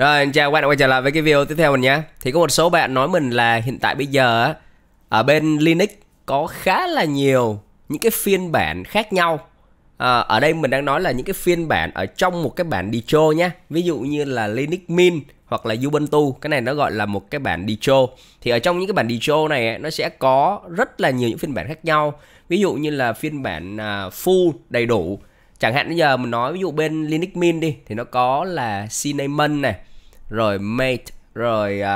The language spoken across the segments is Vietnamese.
Rồi, chào các bạn đã quay trở lại với cái video tiếp theo mình nhé Thì có một số bạn nói mình là hiện tại bây giờ Ở bên Linux có khá là nhiều những cái phiên bản khác nhau à, Ở đây mình đang nói là những cái phiên bản ở trong một cái bản distro nhé Ví dụ như là Linux Mint hoặc là Ubuntu Cái này nó gọi là một cái bản distro Thì ở trong những cái bản distro này nó sẽ có rất là nhiều những phiên bản khác nhau Ví dụ như là phiên bản à, full đầy đủ Chẳng hạn bây giờ mình nói ví dụ bên Linux Mint đi Thì nó có là Cinnamon này rồi mate rồi uh,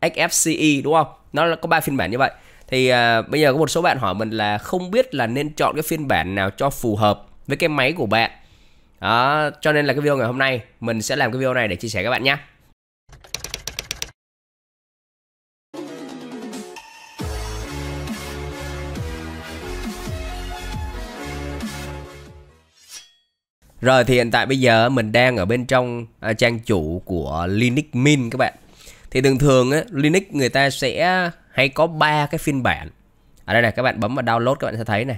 à, xfce đúng không nó là có ba phiên bản như vậy thì uh, bây giờ có một số bạn hỏi mình là không biết là nên chọn cái phiên bản nào cho phù hợp với cái máy của bạn đó, cho nên là cái video ngày hôm nay mình sẽ làm cái video này để chia sẻ các bạn nhé Rồi thì hiện tại bây giờ mình đang ở bên trong à, trang chủ của Linux Mint các bạn. Thì thường thường á, Linux người ta sẽ hay có ba cái phiên bản. Ở đây này các bạn bấm vào download các bạn sẽ thấy này.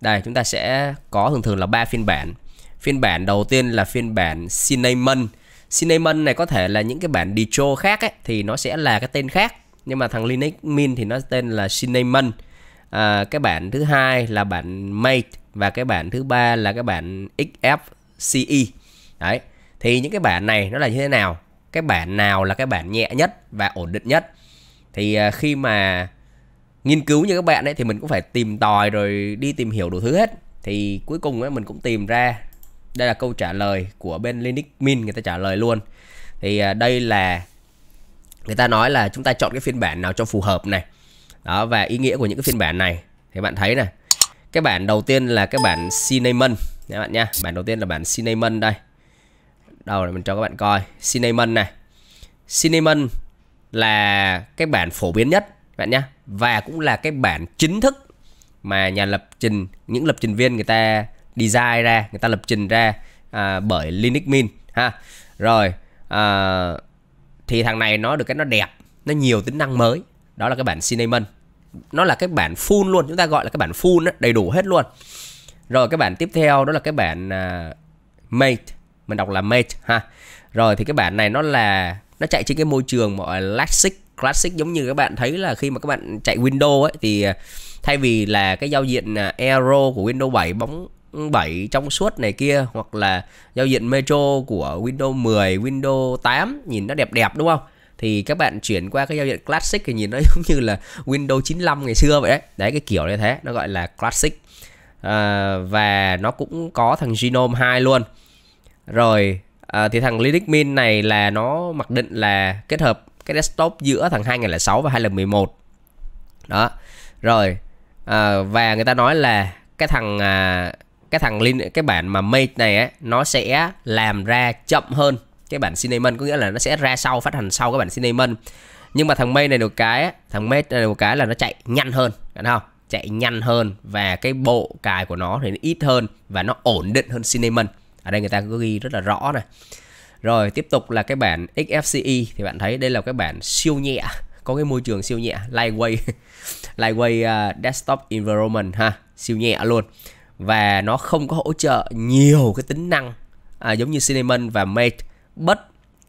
Đây chúng ta sẽ có thường thường là ba phiên bản. Phiên bản đầu tiên là phiên bản Cinnamon. Cinnamon này có thể là những cái bản distro khác ấy, thì nó sẽ là cái tên khác. Nhưng mà thằng Linux Mint thì nó tên là Cinnamon. À, cái bản thứ hai là bản Mate và cái bản thứ ba là cái bản XFCE đấy thì những cái bản này nó là như thế nào cái bản nào là cái bản nhẹ nhất và ổn định nhất thì à, khi mà nghiên cứu như các bạn ấy thì mình cũng phải tìm tòi rồi đi tìm hiểu đủ thứ hết thì cuối cùng ấy mình cũng tìm ra đây là câu trả lời của bên Linux Mint người ta trả lời luôn thì à, đây là người ta nói là chúng ta chọn cái phiên bản nào cho phù hợp này đó và ý nghĩa của những cái phiên bản này thì bạn thấy này cái bản đầu tiên là cái bản cinnamon các bạn nha bản đầu tiên là bản cinnamon đây đầu này mình cho các bạn coi cinnamon này cinnamon là cái bản phổ biến nhất bạn nhé và cũng là cái bản chính thức mà nhà lập trình những lập trình viên người ta design ra người ta lập trình ra à, bởi Linux Mint ha rồi à, thì thằng này nó được cái nó đẹp nó nhiều tính năng mới đó là cái bản cinnamon nó là cái bản full luôn chúng ta gọi là cái bản full ấy, đầy đủ hết luôn rồi cái bản tiếp theo đó là cái bản uh, mate mình đọc là mate ha rồi thì cái bản này nó là nó chạy trên cái môi trường mọi classic classic giống như các bạn thấy là khi mà các bạn chạy Windows ấy thì à, thay vì là cái giao diện à, Aero của Windows 7 bóng 7 trong suốt này kia hoặc là giao diện Metro của Windows 10, Windows 8 nhìn nó đẹp đẹp đúng không? thì các bạn chuyển qua cái giao diện classic thì nhìn nó giống như là Windows 95 ngày xưa vậy đấy đấy cái kiểu như thế nó gọi là classic à, và nó cũng có thằng Genome 2 luôn rồi à, thì thằng Linux Mint này là nó mặc định là kết hợp cái desktop giữa thằng 2006 và 2011 đó rồi à, và người ta nói là cái thằng à, cái thằng Linux cái bản mà mate này ấy, nó sẽ làm ra chậm hơn cái bản cinnamon có nghĩa là nó sẽ ra sau phát hành sau cái bản cinnamon nhưng mà thằng mây này được cái thằng mây này được cái là nó chạy nhanh hơn đúng không chạy nhanh hơn và cái bộ cài của nó thì nó ít hơn và nó ổn định hơn cinnamon ở đây người ta có ghi rất là rõ này rồi tiếp tục là cái bản XFCE thì bạn thấy đây là cái bản siêu nhẹ có cái môi trường siêu nhẹ lightweight lightweight uh, desktop environment ha siêu nhẹ luôn và nó không có hỗ trợ nhiều cái tính năng à, giống như cinnamon và mate bất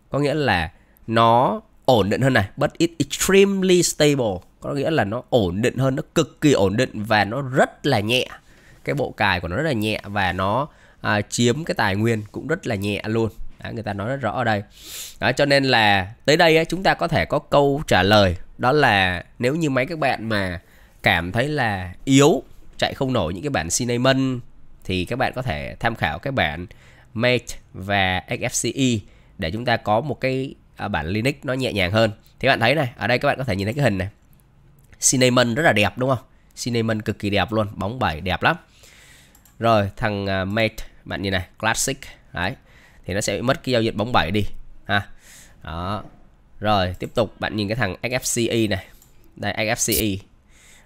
có nghĩa là nó ổn định hơn này but it extremely stable có nghĩa là nó ổn định hơn nó cực kỳ ổn định và nó rất là nhẹ cái bộ cài của nó rất là nhẹ và nó à, chiếm cái tài nguyên cũng rất là nhẹ luôn đó, người ta nói rất rõ ở đây đó, cho nên là tới đây ấy, chúng ta có thể có câu trả lời đó là nếu như mấy các bạn mà cảm thấy là yếu chạy không nổi những cái bản cinnamon thì các bạn có thể tham khảo cái bản mate và xfce để chúng ta có một cái à, bản Linux nó nhẹ nhàng hơn thì bạn thấy này ở đây các bạn có thể nhìn thấy cái hình này cinnamon rất là đẹp đúng không cinnamon cực kỳ đẹp luôn bóng bẩy đẹp lắm rồi thằng à, mate bạn nhìn này classic đấy thì nó sẽ bị mất cái giao diện bóng bẩy đi ha đó rồi tiếp tục bạn nhìn cái thằng xfce này đây xfce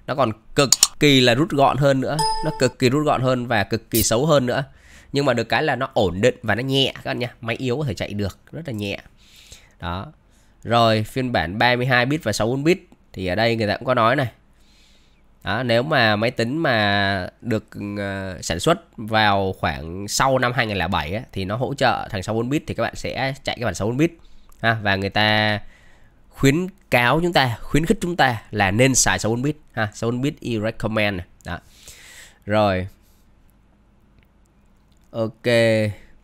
nó còn cực kỳ là rút gọn hơn nữa nó cực kỳ rút gọn hơn và cực kỳ xấu hơn nữa nhưng mà được cái là nó ổn định và nó nhẹ các bạn nha máy yếu có thể chạy được rất là nhẹ đó rồi phiên bản 32 bit và 64 bit thì ở đây người ta cũng có nói này đó, nếu mà máy tính mà được uh, sản xuất vào khoảng sau năm 2007 á, thì nó hỗ trợ thằng 64 bit thì các bạn sẽ chạy cái bản 64 bit ha và người ta khuyến cáo chúng ta, khuyến khích chúng ta là nên xài 64 bit ha, 64 bit e recommend Đó. Rồi, Ok,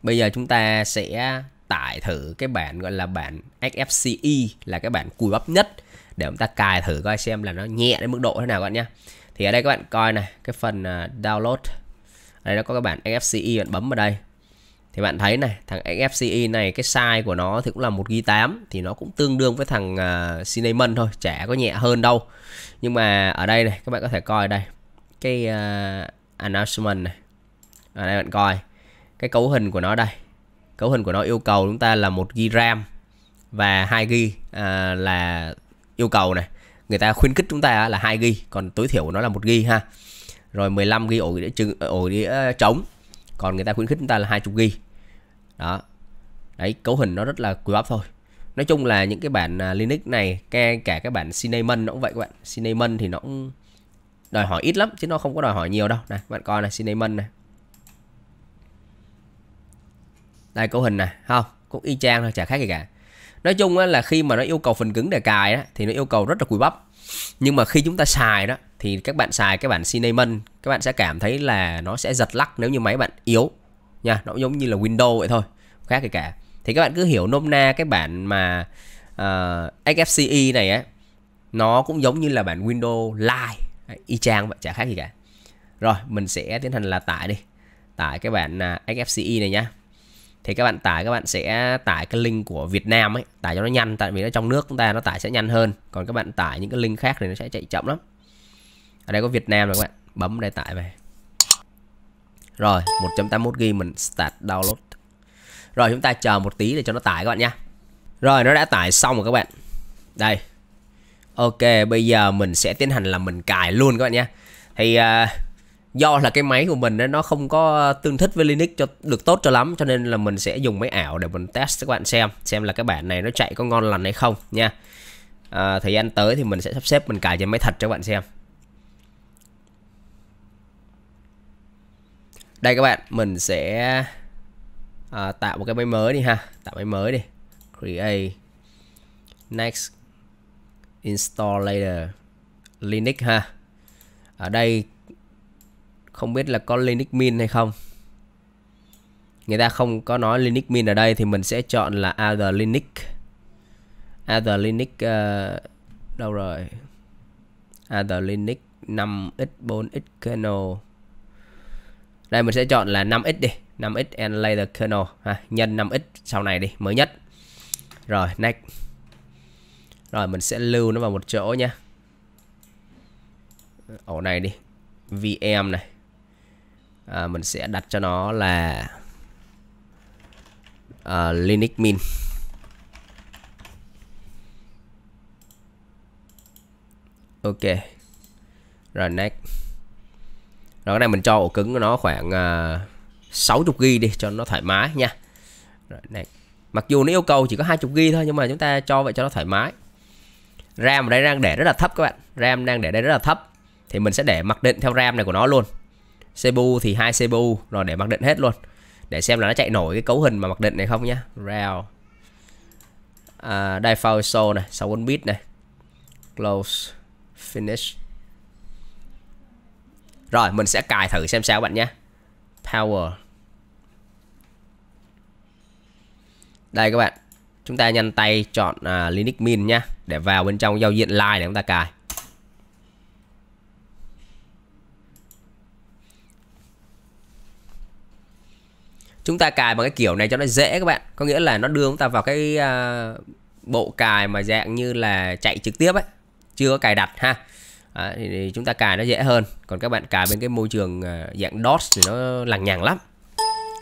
bây giờ chúng ta sẽ tải thử cái bản gọi là bản XFCE là cái bản cùi bắp nhất để chúng ta cài thử coi xem là nó nhẹ đến mức độ thế nào các bạn nhé. Thì ở đây các bạn coi này, cái phần à, download ở đây nó có cái bản XFCE bạn bấm vào đây. Thì bạn thấy này, thằng XFCE này cái size của nó thì cũng là 1 g 8 thì nó cũng tương đương với thằng à, Cinnamon thôi, chả có nhẹ hơn đâu. Nhưng mà ở đây này, các bạn có thể coi ở đây. Cái uh, announcement này. Ở đây bạn coi cái cấu hình của nó đây cấu hình của nó yêu cầu chúng ta là một g ram và 2 g à, là yêu cầu này người ta khuyến khích chúng ta là 2 g còn tối thiểu của nó là một g ha rồi 15 g ổ đĩa trứng ổ đĩa ờ, trống còn người ta khuyến khích chúng ta là 20 g đó đấy cấu hình nó rất là quý bắp thôi nói chung là những cái bản à, Linux này kể cả các bản Cinnamon nó cũng vậy các bạn Cinnamon thì nó cũng đòi hỏi ít lắm chứ nó không có đòi hỏi nhiều đâu này bạn coi này Cinnamon này đây cấu hình nè không cũng y chang thôi chả khác gì cả nói chung á, là khi mà nó yêu cầu phần cứng để cài á, thì nó yêu cầu rất là cùi bắp nhưng mà khi chúng ta xài đó thì các bạn xài cái bản cinnamon các bạn sẽ cảm thấy là nó sẽ giật lắc nếu như máy bạn yếu nha nó giống như là windows vậy thôi khác gì cả thì các bạn cứ hiểu nôm na cái bản mà uh, ờ, xfce này á nó cũng giống như là bản windows live y chang vậy chả khác gì cả rồi mình sẽ tiến hành là tải đi tải cái bản uh, à, xfce này nhá thì các bạn tải các bạn sẽ tải cái link của Việt Nam ấy tải cho nó nhanh tại vì nó trong nước chúng ta nó tải sẽ nhanh hơn còn các bạn tải những cái link khác thì nó sẽ chạy chậm lắm ở đây có Việt Nam rồi các bạn bấm đây tải về rồi 181 gb mình start download rồi chúng ta chờ một tí để cho nó tải các bạn nha rồi nó đã tải xong rồi các bạn đây ok bây giờ mình sẽ tiến hành là mình cài luôn các bạn nha thì uh, do là cái máy của mình ấy, nó không có tương thích với Linux cho được tốt cho lắm cho nên là mình sẽ dùng máy ảo để mình test các bạn xem xem là cái bản này nó chạy có ngon lành hay không nha à, thời gian tới thì mình sẽ sắp xếp mình cài trên máy thật cho các bạn xem đây các bạn mình sẽ à, tạo một cái máy mới đi ha tạo máy mới đi create next install later linux ha ở đây không biết là có Linux Mint hay không người ta không có nói Linux Mint ở đây thì mình sẽ chọn là Other Linux Other Linux uh, đâu rồi Other Linux 5x 4x kernel đây mình sẽ chọn là 5x đi 5x and later kernel ha, nhân 5x sau này đi mới nhất rồi next rồi mình sẽ lưu nó vào một chỗ nha ổ này đi VM này à, mình sẽ đặt cho nó là à, Linux Mint Ok Rồi next Rồi cái này mình cho ổ cứng của nó khoảng à, 60GB đi cho nó thoải mái nha Rồi next Mặc dù nó yêu cầu chỉ có 20GB thôi nhưng mà chúng ta cho vậy cho nó thoải mái RAM ở đây đang để rất là thấp các bạn RAM đang để đây rất là thấp Thì mình sẽ để mặc định theo RAM này của nó luôn CPU thì hai CPU rồi để mặc định hết luôn để xem là nó chạy nổi cái cấu hình mà mặc định này không nhá RAL à, default show này 64 bit này close finish rồi mình sẽ cài thử xem sao bạn nhé power đây các bạn chúng ta nhanh tay chọn uh, Linux Mint nhá để vào bên trong giao diện live để chúng ta cài chúng ta cài bằng cái kiểu này cho nó dễ các bạn có nghĩa là nó đưa chúng ta vào cái uh, bộ cài mà dạng như là chạy trực tiếp ấy chưa có cài đặt ha à, thì, thì chúng ta cài nó dễ hơn còn các bạn cài bên cái môi trường uh, dạng DOS thì nó lằng nhằng lắm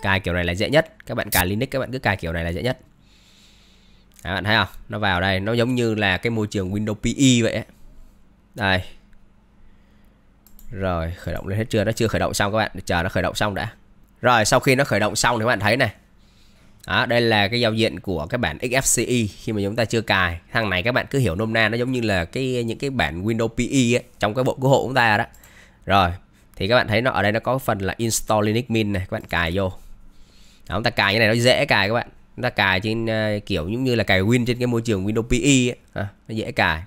cài kiểu này là dễ nhất các bạn cài Linux các bạn cứ cài kiểu này là dễ nhất các bạn thấy không nó vào đây nó giống như là cái môi trường Windows PE vậy ấy. đây rồi khởi động lên hết chưa nó chưa khởi động xong các bạn chờ nó khởi động xong đã rồi sau khi nó khởi động xong thì các bạn thấy này đó, đây là cái giao diện của cái bản XFCE khi mà chúng ta chưa cài thằng này các bạn cứ hiểu nôm na nó giống như là cái những cái bản Windows PE ấy, trong cái bộ cứu hộ chúng ta đó rồi thì các bạn thấy nó ở đây nó có phần là install Linux Mint này các bạn cài vô đó, chúng ta cài như này nó dễ cài các bạn chúng ta cài trên uh, kiểu giống như là cài Win trên cái môi trường Windows PE ấy. À, nó dễ cài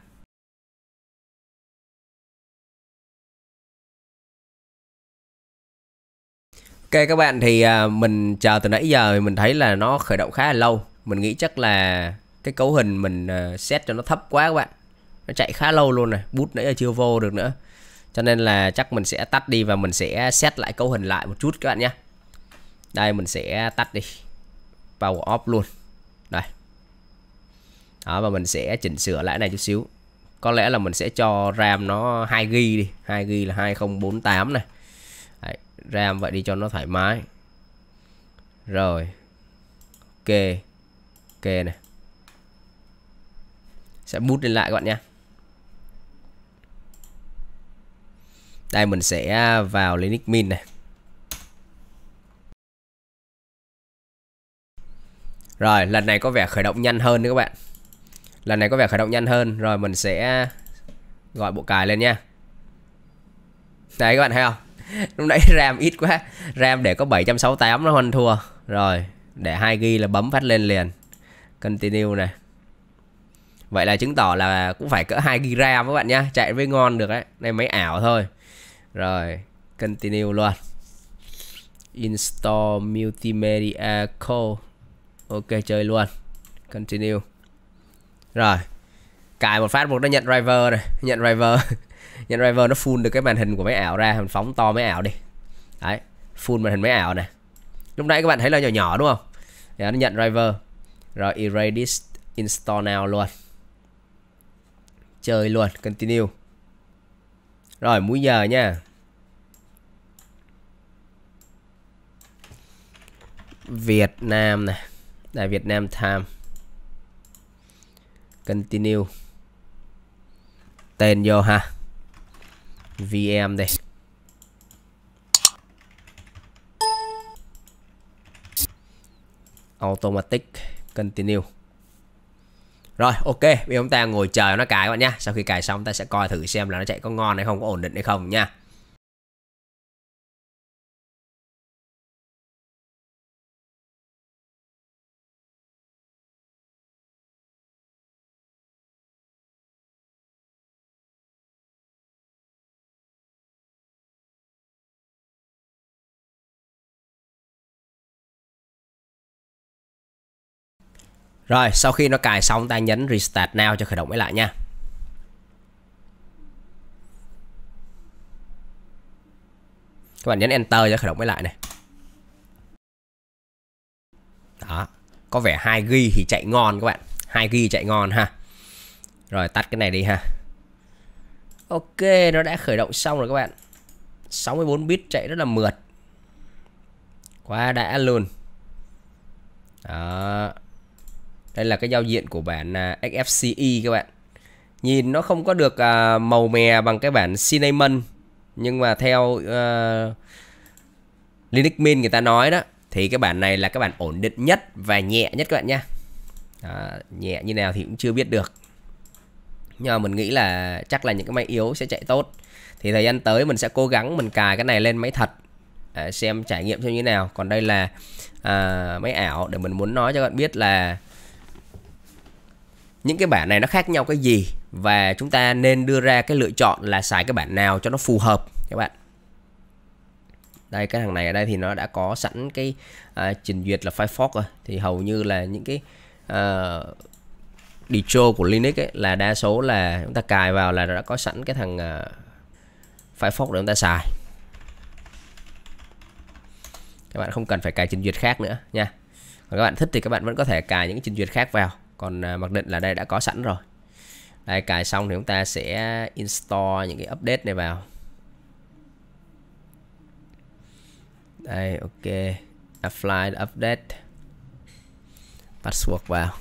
Ok các bạn thì à, mình chờ từ nãy giờ thì mình thấy là nó khởi động khá là lâu Mình nghĩ chắc là cái cấu hình mình à, set cho nó thấp quá các bạn Nó chạy khá lâu luôn này, bút nãy giờ chưa vô được nữa Cho nên là chắc mình sẽ tắt đi và mình sẽ set lại cấu hình lại một chút các bạn nhé Đây mình sẽ tắt đi Power off luôn Đây Đó và mình sẽ chỉnh sửa lại này chút xíu Có lẽ là mình sẽ cho RAM nó 2GB đi 2GB là 2048 này RAM vậy đi cho nó thoải mái rồi ok ok này sẽ bút lên lại các bạn nha đây mình sẽ à, vào Linux Mint này Rồi, lần này có vẻ khởi động nhanh hơn nữa các bạn. Lần này có vẻ khởi động nhanh hơn. Rồi mình sẽ à, gọi bộ cài lên nha. Đấy các bạn thấy không? lúc nãy ram ít quá ram để có 768 nó hơn thua rồi để 2 ghi là bấm phát lên liền continue này vậy là chứng tỏ là cũng phải cỡ 2 ghi ram các bạn nhá chạy với ngon được đấy này mấy ảo thôi rồi continue luôn install multimedia code ok chơi luôn continue rồi cài một phát một nó nhận driver này nhận driver nhân driver nó full được cái màn hình của máy ảo ra mình phóng to máy ảo đi đấy full màn hình máy ảo này lúc nãy các bạn thấy là nhỏ nhỏ đúng không đấy, nó nhận driver rồi erase this install now luôn chơi luôn continue rồi múi giờ nha Việt Nam này là Việt Nam time continue tên vô ha VM đây Automatic Continue rồi ok bây giờ chúng ta ngồi chờ nó cài các bạn nhé sau khi cài xong ta sẽ coi thử xem là nó chạy có ngon hay không có ổn định hay không nha Rồi sau khi nó cài xong ta nhấn Restart Now cho khởi động máy lại nha Các bạn nhấn Enter cho khởi động máy lại này Đó Có vẻ 2G thì chạy ngon các bạn 2G chạy ngon ha Rồi tắt cái này đi ha Ok nó đã khởi động xong rồi các bạn 64 bit chạy rất là mượt Quá đã luôn Đó đây là cái giao diện của bản à, XFCE các bạn nhìn nó không có được à, màu mè bằng cái bản cinnamon nhưng mà theo à, Linux Mint người ta nói đó thì cái bản này là cái bản ổn định nhất và nhẹ nhất các bạn nhé à, nhẹ như nào thì cũng chưa biết được nhưng mà mình nghĩ là chắc là những cái máy yếu sẽ chạy tốt thì thời gian tới mình sẽ cố gắng mình cài cái này lên máy thật à, xem trải nghiệm xem như thế nào còn đây là à, máy ảo để mình muốn nói cho các bạn biết là những cái bản này nó khác nhau cái gì và chúng ta nên đưa ra cái lựa chọn là xài cái bản nào cho nó phù hợp các bạn đây cái thằng này ở đây thì nó đã có sẵn cái à, trình duyệt là Firefox rồi thì hầu như là những cái à, distro của Linux ấy, là đa số là chúng ta cài vào là đã có sẵn cái thằng à, Firefox để chúng ta xài các bạn không cần phải cài trình duyệt khác nữa nha còn các bạn thích thì các bạn vẫn có thể cài những trình duyệt khác vào còn à, mặc định là đây đã có sẵn rồi đây cài xong thì chúng ta sẽ install những cái update này vào đây ok apply update password vào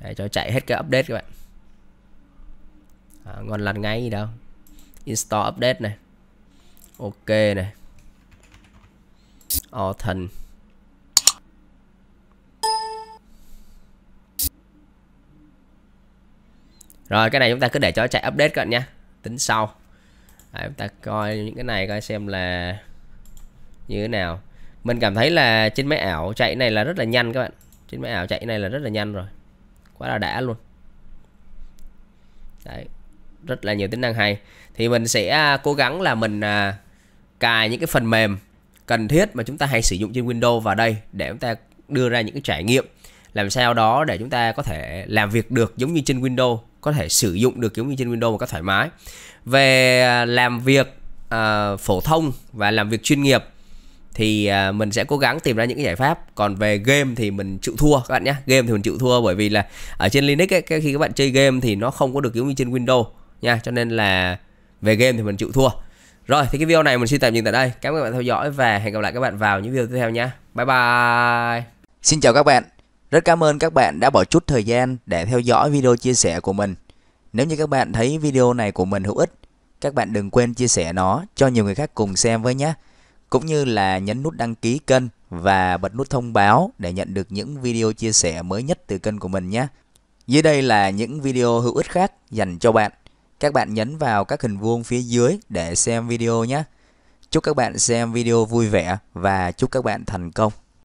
Để cho chạy hết cái update các bạn à, ngon lành ngay gì đâu install update này ok này Authent ờ, Rồi cái này chúng ta cứ để cho chạy update các bạn nha Tính sau Đấy, Chúng ta coi những cái này coi xem là Như thế nào Mình cảm thấy là trên máy ảo chạy này là rất là nhanh các bạn Trên máy ảo chạy này là rất là nhanh rồi Quá là đã luôn Đấy rất là nhiều tính năng hay thì mình sẽ à, cố gắng là mình à, cài những cái phần mềm cần thiết mà chúng ta hay sử dụng trên Windows vào đây để chúng ta đưa ra những cái trải nghiệm làm sao đó để chúng ta có thể làm việc được giống như trên Windows có thể sử dụng được giống như trên Windows một cách thoải mái về à, làm việc uh, phổ thông và làm việc chuyên nghiệp thì uh, mình sẽ cố gắng tìm ra những cái giải pháp còn về game thì mình chịu thua các bạn nhé game thì mình chịu thua bởi vì là ở trên Linux ấy, khi các bạn chơi game thì nó không có được giống như trên Windows nha cho nên là về game thì mình chịu thua rồi thì cái video này mình xin tạm dừng tại đây. Cảm ơn các bạn theo dõi và hẹn gặp lại các bạn vào những video tiếp theo nha. Bye bye. Xin chào các bạn. Rất cảm ơn các bạn đã bỏ chút thời gian để theo dõi video chia sẻ của mình. Nếu như các bạn thấy video này của mình hữu ích, các bạn đừng quên chia sẻ nó cho nhiều người khác cùng xem với nhé. Cũng như là nhấn nút đăng ký kênh và bật nút thông báo để nhận được những video chia sẻ mới nhất từ kênh của mình nhé. Dưới đây là những video hữu ích khác dành cho bạn. Các bạn nhấn vào các hình vuông phía dưới để xem video nhé. Chúc các bạn xem video vui vẻ và chúc các bạn thành công.